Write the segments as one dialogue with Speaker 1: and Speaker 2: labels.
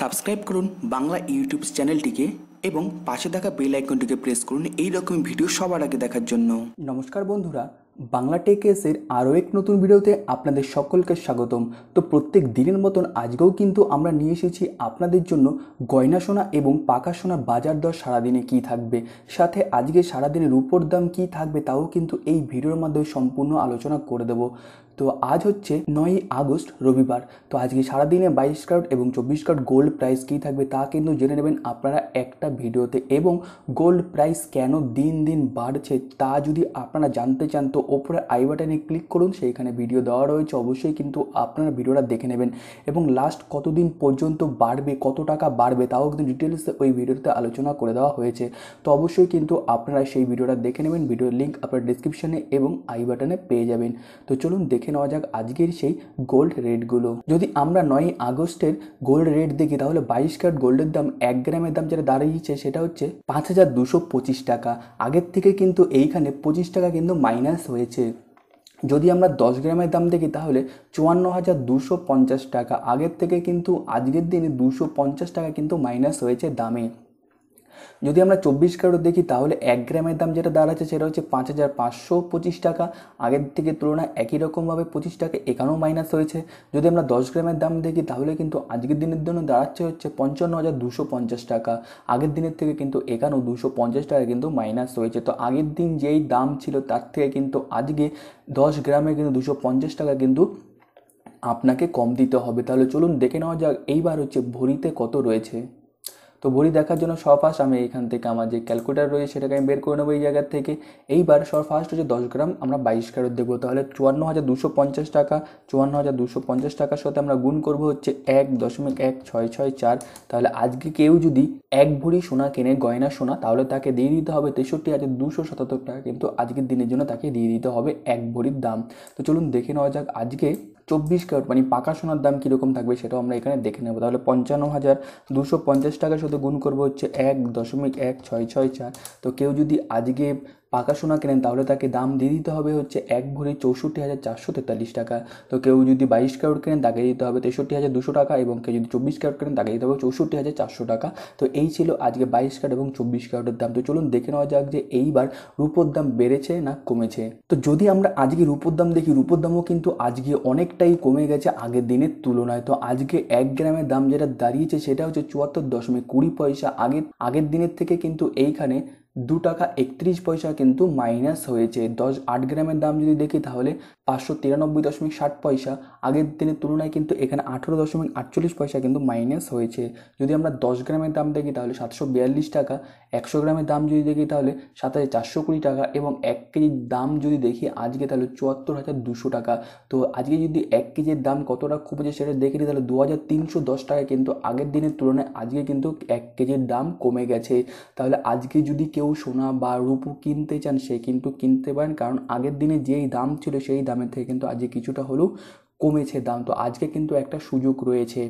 Speaker 1: subscribe করুন Bangla YouTube চ্যানেলটিকে এবং পাশে থাকা বেল আইকনটিকে প্রেস করুন এই রকম ভিডিও সবার আগে দেখার জন্য নমস্কার বন্ধুরা বাংলা টেক এসের আরও এক নতুন ভিডিওতে আপনাদের সকলকে স্বাগতম তো প্রত্যেক দিনের মতন আজকেও কিন্তু আমরা নিয়ে এসেছি আপনাদের জন্য গয়না সোনা এবং পাকা সোনা বাজার দর সারাদিনে কী থাকবে সাথে আজকে সারাদিনের রূপোর দাম কী থাকবে তাও কিন্তু এই ভিডিওর মাধ্যমে সম্পূর্ণ আলোচনা করে দেব তো আজ হচ্ছে নয়ই আগস্ট রবিবার তো আজকে সারাদিনে বাইশ কার্ড এবং চব্বিশ কার্ড গোল্ড প্রাইস কী থাকবে তা কিন্তু জেনে নেবেন আপনারা একটা ভিডিওতে এবং গোল্ড প্রাইস কেন দিন দিন বাড়ছে তা যদি আপনারা জানতে চান তো ওপরে আই বাটনে ক্লিক করুন সেইখানে ভিডিও দেওয়া রয়েছে অবশ্যই কিন্তু আপনারা ভিডিওটা দেখে নেবেন এবং লাস্ট কতদিন পর্যন্ত বাড়বে কত টাকা বাড়বে তাও কিন্তু ডিটেলসে ওই ভিডিওতে আলোচনা করে দেওয়া হয়েছে তো অবশ্যই কিন্তু আপনারা সেই ভিডিওটা দেখে নেবেন ভিডিওর লিঙ্ক আপনার ডিসক্রিপশনে এবং আই বাটনে পেয়ে যাবেন তো চলুন দেখে নেওয়া যাক আজকের সেই গোল্ড রেটগুলো যদি আমরা নয় আগস্টের গোল্ড রেট দেখি তাহলে বাইশ কার্ড গোল্ডের দাম এক গ্রামের দাম যেটা দাঁড়িয়েছে সেটা হচ্ছে পাঁচ হাজার দুশো পঁচিশ টাকা আগের থেকে কিন্তু এইখানে পঁচিশ টাকা কিন্তু মাইনাস হয়েছে যদি আমরা দশ গ্রামের দাম দেখি তাহলে চুয়ান্ন হাজার দুশো পঞ্চাশ টাকা আগের থেকে কিন্তু আজকের দিনে দুশো পঞ্চাশ টাকা কিন্তু মাইনাস হয়েছে দামে যদি আমরা চব্বিশ ক্যারেট দেখি তাহলে এক গ্রামের দাম যেটা দাঁড়াচ্ছে সেটা হচ্ছে পাঁচ হাজার পাঁচশো পঁচিশ টাকা আগের থেকে তুলনায় একই রকমভাবে পঁচিশ টাকা এখানেও মাইনাস হয়েছে যদি আমরা দশ গ্রামের দাম দেখি তাহলে কিন্তু আজকের দিনের জন্য দাঁড়াচ্ছে হচ্ছে পঞ্চান্ন হাজার দুশো পঞ্চাশ টাকা আগের দিনের থেকে কিন্তু এখানেও দুশো পঞ্চাশ টাকা কিন্তু মাইনাস হয়েছে তো আগের দিন যেই দাম ছিল তার থেকে কিন্তু আজকে দশ গ্রামে কিন্তু দুশো পঞ্চাশ টাকা কিন্তু আপনাকে কম দিতে হবে তাহলে চলুন দেখে নেওয়া যাক এইবার হচ্ছে ভরিতে কত রয়েছে তো ঘড়ি দেখার জন্য সফাস্ট আমি এখান থেকে আমার যে ক্যালকুলেটার রয়েছে সেটাকে আমি বের করে নেবো এই জায়গার থেকে এইবার সফাস্ট হচ্ছে দশ গ্রাম আমরা বাইশ ক্যারেট দেবো তাহলে চুয়ান্ন হাজার দুশো পঞ্চাশ টাকা চুয়ান্ন হাজার দুশো পঞ্চাশ টাকার সাথে আমরা গুণ করব হচ্ছে এক দশমিক এক ছয় ছয় চার তাহলে আজকে কেউ যদি এক ভরি সোনা কেনে গয়না সোনা তাহলে তাকে দিয়ে দিতে হবে তেষট্টি হাজার দুশো সাতাত্তর টাকা কিন্তু আজকের দিনের জন্য তাকে দিয়ে দিতে হবে এক ভরির দাম তো চলুন দেখে নেওয়া যাক আজকে চব্বিশ ক্যারেট মানে পাকা সোনার দাম কীরকম থাকবে সেটাও আমরা এখানে দেখে নেব তাহলে পঞ্চান্ন হাজার দুশো পঞ্চাশ টাকার সাথে গুণ করবো হচ্ছে এক দশমিক এক ছয় ছয় চার তো কেউ যদি আজকে পাকা সোনা কেনেন তাহলে তাকে দাম দিয়ে দিতে হবে হচ্ছে এক ভরি চৌষট্টি হাজার চারশো তেতাল্লিশ টাকা তো কেউ যদি বাইশ ক্যারোট কেনেন তাকে দিতে হবে তেষট্টি হাজার দুশো টাকা এবং কেউ যদি চব্বিশ ক্যারোট কেনেন তাকে দিতে হবে চৌষট্টি হাজার চারশো টাকা তো এই ছিল আজকে বাইশ ক্যারোট এবং চব্বিশ ক্যারোটের দাম তো চলুন দেখে নেওয়া যাক যে এইবার রূপোর দাম বেড়েছে না কমেছে তো যদি আমরা আজকে রূপোর দাম দেখি রূপোর দামও কিন্তু আজকে অনেকটাই কমে গেছে আগের দিনের তুলনায় তো আজকে এক গ্রামের দাম যেটা দাঁড়িয়েছে সেটা হচ্ছে চুয়াত্তর দশমিক কুড়ি পয়সা আগের আগের দিনের থেকে কিন্তু এইখানে দু টাকা একত্রিশ পয়সা কিন্তু মাইনাস হয়েছে দশ আট গ্রামের দাম যদি দেখি তাহলে পাঁচশো তিরানব্বই দশমিক ষাট পয়সা আগের দিনের তুলনায় কিন্তু এখানে আঠেরো দশমিক আটচল্লিশ পয়সা কিন্তু মাইনাস হয়েছে যদি আমরা দশ গ্রামের দাম দেখি তাহলে সাতশো বিয়াল্লিশ টাকা একশো গ্রামের দাম যদি দেখি তাহলে সাত হাজার চারশো কুড়ি টাকা এবং এক কেজির দাম যদি দেখি আজকে তাহলে চুয়াত্তর হাজার দুশো টাকা তো আজকে যদি এক কেজির দাম কতটা কমেছে সেটা দেখে নিই তাহলে দু হাজার তিনশো দশ টাকা কিন্তু আগের দিনের তুলনায় আজকে কিন্তু এক কেজির দাম কমে গেছে তাহলে আজকে যদি কেউ কেউ সোনা বা রূপো কিনতে চান সে কিন্তু কিনতে পারেন কারণ আগের দিনে যেই দাম ছিল সেই দামের থেকে কিন্তু আজকে কিছুটা হলেও কমেছে দাম তো আজকে কিন্তু একটা সুযোগ রয়েছে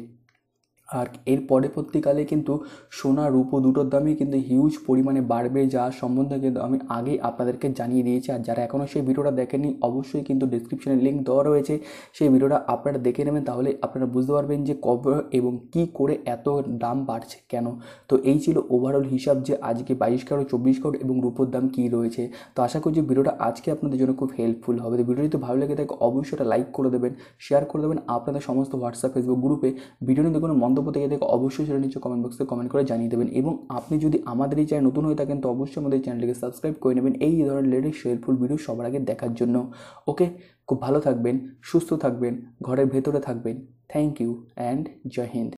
Speaker 1: আর এর পরবর্তীকালে কিন্তু সোনা রূপো দুটোর দামই কিন্তু হিউজ পরিমাণে বাড়বে যা সম্বন্ধে কিন্তু আমি আগেই আপনাদেরকে জানিয়ে দিয়েছি আর যারা এখনও সেই ভিডিওটা দেখেনি অবশ্যই কিন্তু ডিসক্রিপশানে লিঙ্ক দেওয়া রয়েছে সেই ভিডিওটা আপনারা দেখে নেবেন তাহলে আপনারা বুঝতে পারবেন যে কবে এবং কি করে এত দাম বাড়ছে কেন তো এই ছিল ওভারঅল হিসাব যে আজকে বাইশ কারোর চব্বিশ কারোর এবং রূপোর দাম কী রয়েছে তো আশা করছি ভিডিওটা আজকে আপনাদের জন্য খুব হেল্পফুল হবে তো ভিডিও যদি ভালো লাগে তাকে অবশ্যই লাইক করে দেবেন শেয়ার করে দেবেন আপনাদের সমস্ত হোয়াটসঅ্যাপ ফেসবুক গ্রুপে ভিডিও নিয়ে কোনো মন মন্তব্য থেকে থেকে অবশ্যই সেটা নিচে কমেন্ট বক্সে কমেন্ট করে জানিয়ে দেবেন এবং আপনি যদি আমাদের এই চ্যানেল নতুন হয়ে থাকেন তো অবশ্যই আমাদের চ্যানেলটিকে সাবস্ক্রাইব করে নেবেন এই ধরনের লেটেস্ট হেল্পফুল ভিডিও সবার আগে দেখার জন্য ওকে খুব ভালো থাকবেন সুস্থ থাকবেন ঘরের ভেতরে থাকবেন thank you and Jai Hind